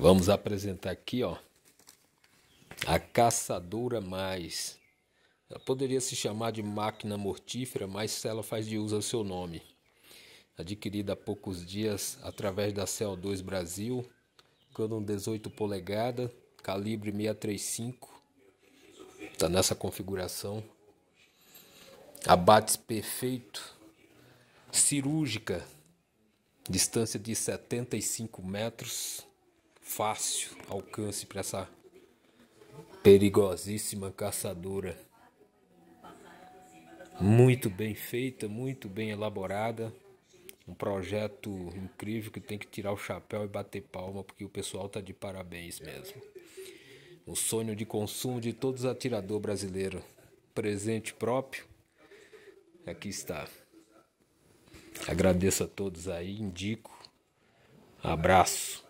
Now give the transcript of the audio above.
Vamos apresentar aqui, ó, a caçadora mais. Ela poderia se chamar de máquina mortífera, mas ela faz de uso ao seu nome. Adquirida há poucos dias através da CO2 Brasil, cano 18 polegada, calibre 635. Está nessa configuração. Abates perfeito, cirúrgica, distância de 75 metros fácil alcance para essa perigosíssima caçadora. Muito bem feita, muito bem elaborada. Um projeto incrível que tem que tirar o chapéu e bater palma, porque o pessoal tá de parabéns mesmo. O sonho de consumo de todos atirador brasileiro, presente próprio. Aqui está. Agradeço a todos aí, indico. Abraço.